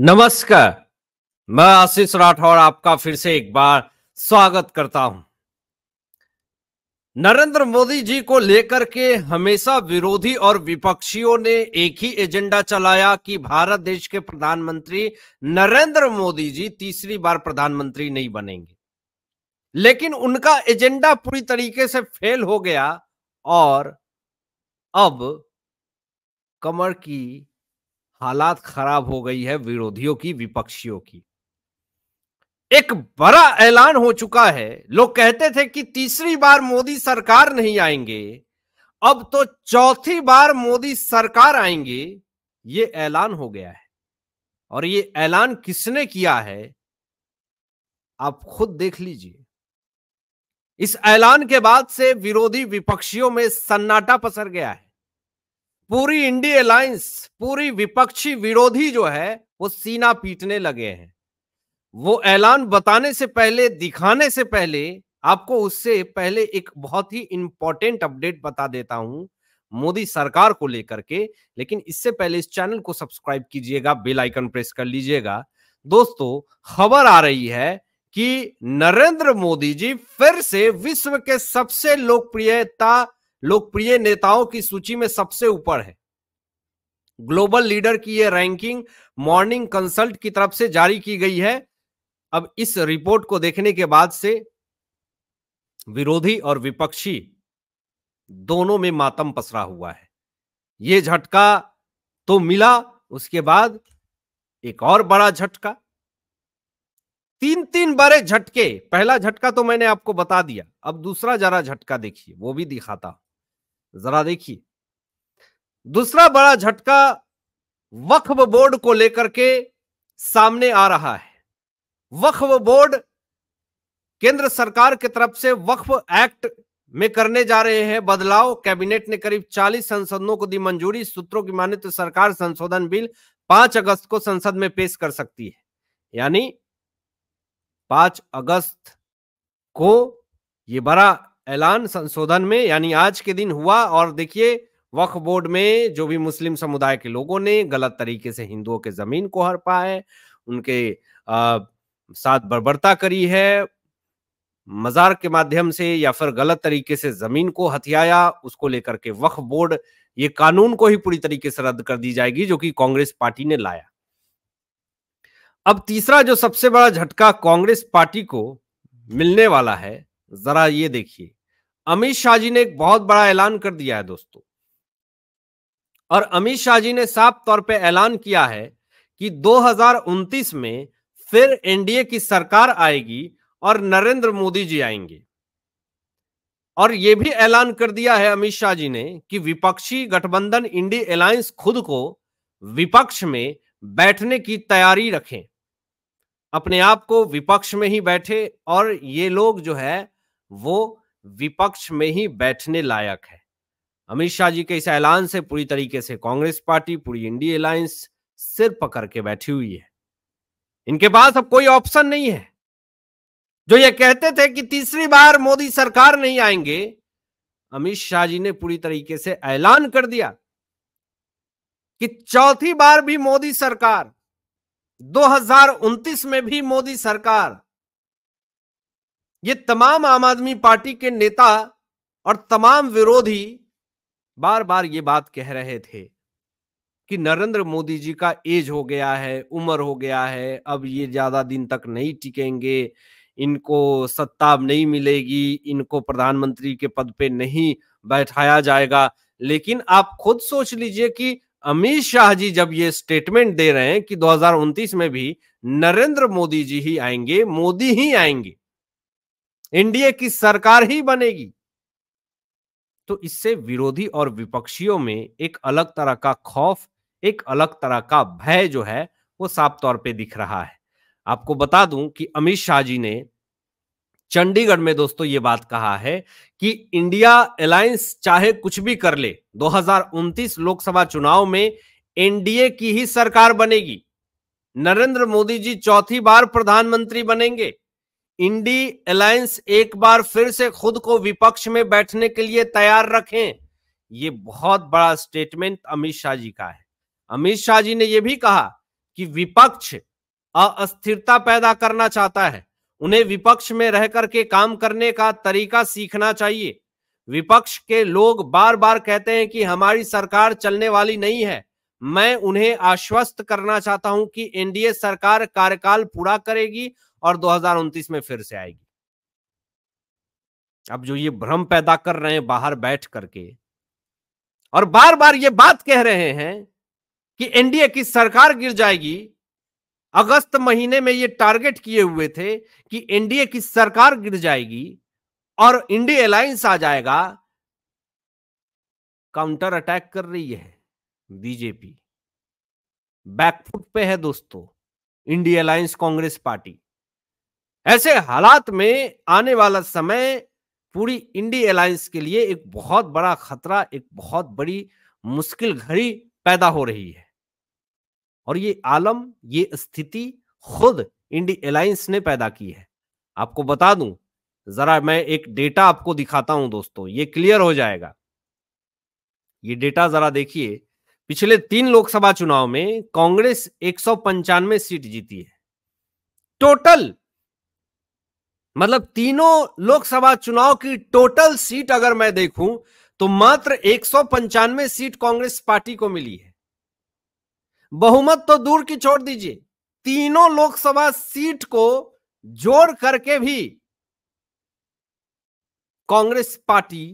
नमस्कार मैं आशीष राठौर आपका फिर से एक बार स्वागत करता हूं नरेंद्र मोदी जी को लेकर के हमेशा विरोधी और विपक्षियों ने एक ही एजेंडा चलाया कि भारत देश के प्रधानमंत्री नरेंद्र मोदी जी तीसरी बार प्रधानमंत्री नहीं बनेंगे लेकिन उनका एजेंडा पूरी तरीके से फेल हो गया और अब कमर की हालात खराब हो गई है विरोधियों की विपक्षियों की एक बड़ा ऐलान हो चुका है लोग कहते थे कि तीसरी बार मोदी सरकार नहीं आएंगे अब तो चौथी बार मोदी सरकार आएंगे ये ऐलान हो गया है और ये ऐलान किसने किया है आप खुद देख लीजिए इस ऐलान के बाद से विरोधी विपक्षियों में सन्नाटा पसर गया है पूरी इंडी अलायंस पूरी विपक्षी विरोधी जो है वो सीना पीटने लगे हैं वो ऐलान बताने से पहले दिखाने से पहले आपको उससे पहले एक बहुत ही इंपॉर्टेंट अपडेट बता देता हूं मोदी सरकार को लेकर के लेकिन इससे पहले इस चैनल को सब्सक्राइब कीजिएगा बेल आइकन प्रेस कर लीजिएगा दोस्तों खबर आ रही है कि नरेंद्र मोदी जी फिर से विश्व के सबसे लोकप्रियता लोकप्रिय नेताओं की सूची में सबसे ऊपर है ग्लोबल लीडर की यह रैंकिंग मॉर्निंग कंसल्ट की तरफ से जारी की गई है अब इस रिपोर्ट को देखने के बाद से विरोधी और विपक्षी दोनों में मातम पसरा हुआ है ये झटका तो मिला उसके बाद एक और बड़ा झटका तीन तीन बड़े झटके पहला झटका तो मैंने आपको बता दिया अब दूसरा जरा झटका देखिए वो भी दिखाता हूं जरा देखिए दूसरा बड़ा झटका वक्फ बोर्ड को लेकर के सामने आ रहा है वक्फ बोर्ड केंद्र सरकार की के तरफ से वक्फ एक्ट में करने जा रहे हैं बदलाव कैबिनेट ने करीब 40 संसदों को दी मंजूरी सूत्रों की माने तो सरकार संशोधन बिल 5 अगस्त को संसद में पेश कर सकती है यानी 5 अगस्त को ये बड़ा ऐलान संशोधन में यानी आज के दिन हुआ और देखिए वक्फ बोर्ड में जो भी मुस्लिम समुदाय के लोगों ने गलत तरीके से हिंदुओं के जमीन को हड़पा है उनके आ, साथ बर्बरता करी है मजार के माध्यम से या फिर गलत तरीके से जमीन को हथियाया उसको लेकर के वक्फ बोर्ड ये कानून को ही पूरी तरीके से रद्द कर दी जाएगी जो कि कांग्रेस पार्टी ने लाया अब तीसरा जो सबसे बड़ा झटका कांग्रेस पार्टी को मिलने वाला है जरा ये देखिए अमित शाह जी ने एक बहुत बड़ा ऐलान कर दिया है दोस्तों और अमित शाह जी ने साफ तौर पे ऐलान किया है कि 2029 में फिर एनडीए की सरकार आएगी और नरेंद्र मोदी जी आएंगे और यह भी ऐलान कर दिया है अमित शाह जी ने कि विपक्षी गठबंधन इंडी अलायंस खुद को विपक्ष में बैठने की तैयारी रखें अपने आप को विपक्ष में ही बैठे और ये लोग जो है वो विपक्ष में ही बैठने लायक है अमित शाह जी के इस ऐलान से पूरी तरीके से कांग्रेस पार्टी पूरी इंडी अलायंस सिर पकड़ के बैठी हुई है इनके पास अब कोई ऑप्शन नहीं है जो ये कहते थे कि तीसरी बार मोदी सरकार नहीं आएंगे अमित शाह जी ने पूरी तरीके से ऐलान कर दिया कि चौथी बार भी मोदी सरकार दो में भी मोदी सरकार ये तमाम आम आदमी पार्टी के नेता और तमाम विरोधी बार बार ये बात कह रहे थे कि नरेंद्र मोदी जी का एज हो गया है उम्र हो गया है अब ये ज्यादा दिन तक नहीं टिकेंगे इनको सत्ता नहीं मिलेगी इनको प्रधानमंत्री के पद पे नहीं बैठाया जाएगा लेकिन आप खुद सोच लीजिए कि अमित शाह जी जब ये स्टेटमेंट दे रहे हैं कि दो में भी नरेंद्र मोदी जी ही आएंगे मोदी ही आएंगे एनडीए की सरकार ही बनेगी तो इससे विरोधी और विपक्षियों में एक अलग तरह का खौफ एक अलग तरह का भय जो है वो साफ तौर पे दिख रहा है आपको बता दूं कि अमित शाह जी ने चंडीगढ़ में दोस्तों ये बात कहा है कि इंडिया अलायंस चाहे कुछ भी कर ले दो लोकसभा चुनाव में एनडीए की ही सरकार बनेगी नरेंद्र मोदी जी चौथी बार प्रधानमंत्री बनेंगे इंडी अलायंस एक बार फिर से खुद को विपक्ष में बैठने के लिए तैयार रखें ये बहुत बड़ा स्टेटमेंट अमित शाह जी का है अमित शाह जी ने यह भी कहा कि विपक्ष अस्थिरता पैदा करना चाहता है उन्हें विपक्ष में रह करके काम करने का तरीका सीखना चाहिए विपक्ष के लोग बार बार कहते हैं कि हमारी सरकार चलने वाली नहीं है मैं उन्हें आश्वस्त करना चाहता हूं कि एनडीए सरकार कार्यकाल पूरा करेगी और दो में फिर से आएगी अब जो ये भ्रम पैदा कर रहे हैं बाहर बैठ करके और बार बार ये बात कह रहे हैं कि एनडीए की सरकार गिर जाएगी अगस्त महीने में ये टारगेट किए हुए थे कि एनडीए की सरकार गिर जाएगी और इंडिया अलायंस आ जाएगा काउंटर अटैक कर रही है बीजेपी बैकफुट पे है दोस्तों इंडिया अलायंस कांग्रेस पार्टी ऐसे हालात में आने वाला समय पूरी इंडी अलायंस के लिए एक बहुत बड़ा खतरा एक बहुत बड़ी मुश्किल घड़ी पैदा हो रही है और ये आलम ये स्थिति खुद इंडी अलायंस ने पैदा की है आपको बता दूं जरा मैं एक डेटा आपको दिखाता हूं दोस्तों ये क्लियर हो जाएगा ये डेटा जरा देखिए पिछले तीन लोकसभा चुनाव में कांग्रेस एक सीट जीती है टोटल मतलब तीनों लोकसभा चुनाव की टोटल सीट अगर मैं देखूं तो मात्र एक सीट कांग्रेस पार्टी को मिली है बहुमत तो दूर की छोड़ दीजिए तीनों लोकसभा सीट को जोड़ करके भी कांग्रेस पार्टी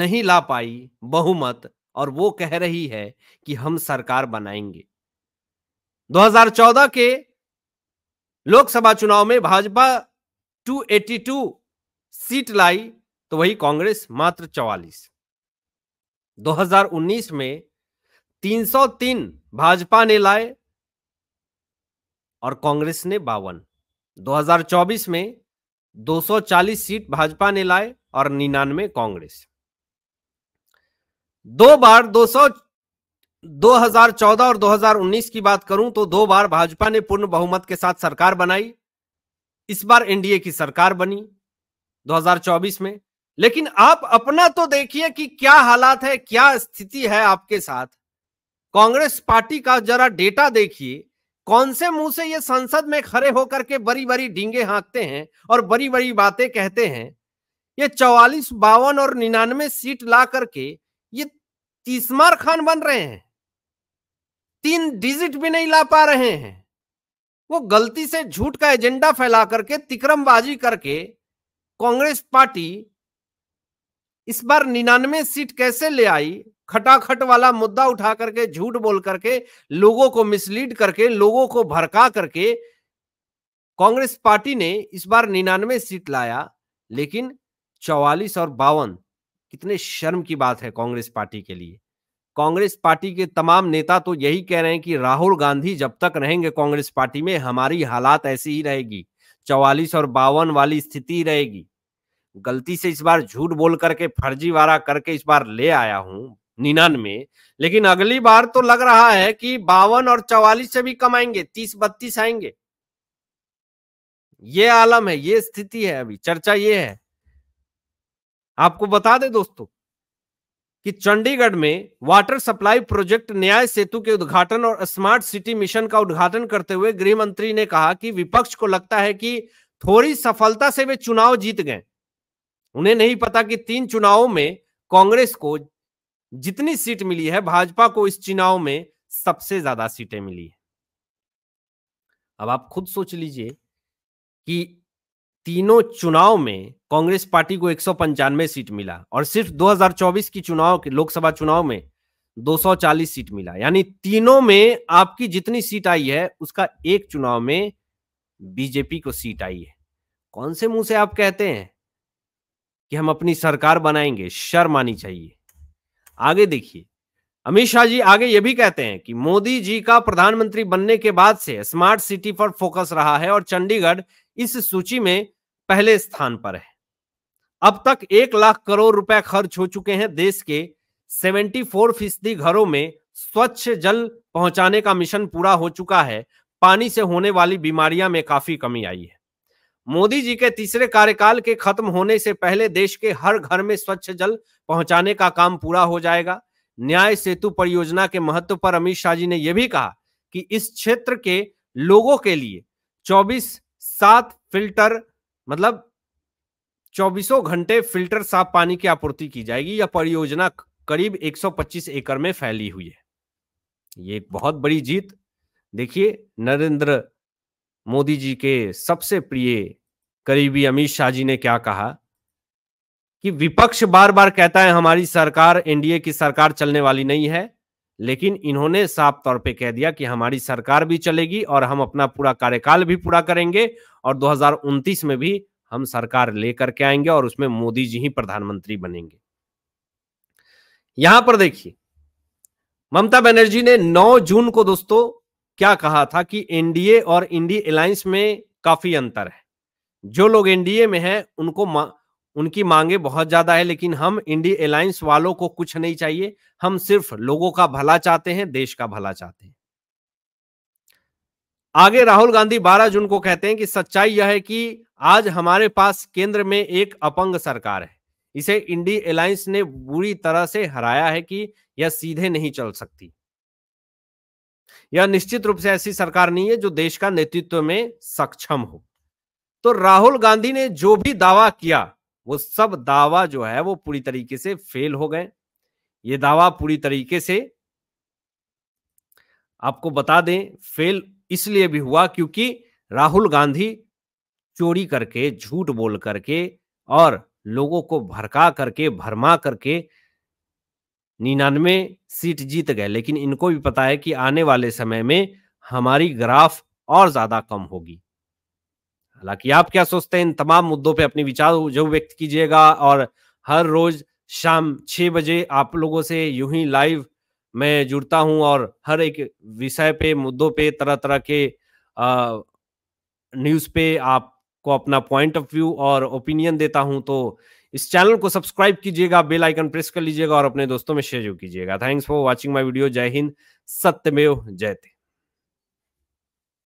नहीं ला पाई बहुमत और वो कह रही है कि हम सरकार बनाएंगे 2014 के लोकसभा चुनाव में भाजपा 282 सीट लाई तो वही कांग्रेस मात्र 44 2019 में 303 भाजपा ने लाए और कांग्रेस ने बावन 2024 में 240 सीट भाजपा ने लाए और निन्यानवे कांग्रेस दो बार 2014 और 2019 की बात करूं तो दो बार भाजपा ने पूर्ण बहुमत के साथ सरकार बनाई इस बार एनडीए की सरकार बनी 2024 में लेकिन आप अपना तो देखिए कि क्या हालात है क्या स्थिति है आपके साथ कांग्रेस पार्टी का जरा डेटा देखिए कौन से मुंह से ये संसद में खड़े होकर के बड़ी बड़ी डींगे हाँकते हैं और बड़ी बड़ी बातें कहते हैं ये चौवालीस बावन और निन्यानवे सीट ला करके ये तीसमार खान बन रहे हैं तीन डिजिट भी नहीं ला पा रहे हैं वो गलती से झूठ का एजेंडा फैला करके तिक्रमबाजी करके कांग्रेस पार्टी इस बार निन्यानवे सीट कैसे ले आई खटाखट वाला मुद्दा उठा करके झूठ बोल करके लोगों को मिसलीड करके लोगों को भड़का करके कांग्रेस पार्टी ने इस बार निन्यानवे सीट लाया लेकिन चौवालीस और बावन कितने शर्म की बात है कांग्रेस पार्टी के लिए कांग्रेस पार्टी के तमाम नेता तो यही कह रहे हैं कि राहुल गांधी जब तक रहेंगे कांग्रेस पार्टी में हमारी हालात ऐसी ही रहेगी चौवालीस और बावन वाली स्थिति रहेगी गलती से इस बार झूठ बोल करके फर्जीवाड़ा करके इस बार ले आया हूं में लेकिन अगली बार तो लग रहा है कि बावन और चौवालीस से भी कमाएंगे तीस बत्तीस आएंगे ये आलम है ये स्थिति है अभी चर्चा ये है आपको बता दे दोस्तों कि चंडीगढ़ में वाटर सप्लाई प्रोजेक्ट न्याय सेतु के उद्घाटन और स्मार्ट सिटी मिशन का उद्घाटन करते हुए गृह मंत्री ने कहा कि विपक्ष को लगता है कि थोड़ी सफलता से वे चुनाव जीत गए उन्हें नहीं पता कि तीन चुनावों में कांग्रेस को जितनी सीट मिली है भाजपा को इस चुनाव में सबसे ज्यादा सीटें मिली है अब आप खुद सोच लीजिए कि तीनों चुनाव में कांग्रेस पार्टी को एक सीट मिला और सिर्फ 2024 की चुनाव के लोकसभा चुनाव में 240 सीट मिला यानी तीनों में आपकी जितनी सीट आई है उसका एक चुनाव में बीजेपी को सीट आई है कौन से मुंह से आप कहते हैं कि हम अपनी सरकार बनाएंगे शर्म आनी चाहिए आगे देखिए अमित शाह जी आगे ये भी कहते हैं कि मोदी जी का प्रधानमंत्री बनने के बाद से स्मार्ट सिटी पर फोकस रहा है और चंडीगढ़ इस सूची में पहले स्थान पर है अब तक एक लाख करोड़ रुपए खर्च हो चुके हैं देश के 74 फीसदी घरों में स्वच्छ जल पहुंचाने का मिशन पूरा हो चुका है पानी से होने वाली बीमारियां में काफी कमी आई है मोदी जी के तीसरे कार्यकाल के खत्म होने से पहले देश के हर घर में स्वच्छ जल पहुंचाने का काम पूरा हो जाएगा न्याय सेतु परियोजना के महत्व पर अमित शाह जी ने यह भी कहा कि इस क्षेत्र के लोगों के लिए 24 सात फिल्टर मतलब चौबीसों घंटे फिल्टर साफ पानी की आपूर्ति की जाएगी यह परियोजना करीब 125 एकड़ में फैली हुई है ये एक बहुत बड़ी जीत देखिए नरेंद्र मोदी जी के सबसे प्रिय करीबी अमित शाह जी ने क्या कहा कि विपक्ष बार बार कहता है हमारी सरकार एनडीए की सरकार चलने वाली नहीं है लेकिन इन्होंने साफ तौर पे कह दिया कि हमारी सरकार भी चलेगी और हम अपना पूरा कार्यकाल भी पूरा करेंगे और 2029 में भी हम सरकार लेकर के आएंगे और उसमें मोदी जी ही प्रधानमंत्री बनेंगे यहां पर देखिए ममता बनर्जी ने 9 जून को दोस्तों क्या कहा था कि एनडीए और इंडी अलायंस में काफी अंतर है जो लोग एनडीए में हैं उनको उनकी मांगे बहुत ज्यादा है लेकिन हम इंडिया अलायंस वालों को कुछ नहीं चाहिए हम सिर्फ लोगों का भला चाहते हैं देश का भला चाहते हैं आगे राहुल गांधी 12 जून को कहते हैं कि सच्चाई यह है कि आज हमारे पास केंद्र में एक अपंग सरकार है इसे इंडी अलायंस ने बुरी तरह से हराया है कि यह सीधे नहीं चल सकती यह निश्चित रूप से ऐसी सरकार नहीं है जो देश का नेतृत्व में सक्षम हो तो राहुल गांधी ने जो भी दावा किया वो सब दावा जो है वो पूरी तरीके से फेल हो गए ये दावा पूरी तरीके से आपको बता दें फेल इसलिए भी हुआ क्योंकि राहुल गांधी चोरी करके झूठ बोल करके और लोगों को भड़का करके भरमा करके निन्यानवे सीट जीत गए लेकिन इनको भी पता है कि आने वाले समय में हमारी ग्राफ और ज्यादा कम होगी हालांकि आप क्या सोचते हैं इन तमाम मुद्दों पे अपने विचार जो व्यक्त कीजिएगा और हर रोज शाम छह बजे आप लोगों से यूं ही लाइव मैं जुड़ता हूं और हर एक विषय पे मुद्दों पे तरह तरह के न्यूज़ पे आपको अपना पॉइंट ऑफ व्यू और ओपिनियन देता हूं तो इस चैनल को सब्सक्राइब कीजिएगा बेल आइकन प्रेस कर लीजिएगा और अपने दोस्तों में शेयर कीजिएगा thanks for watching my video जय हिंद सत्यमेव जयते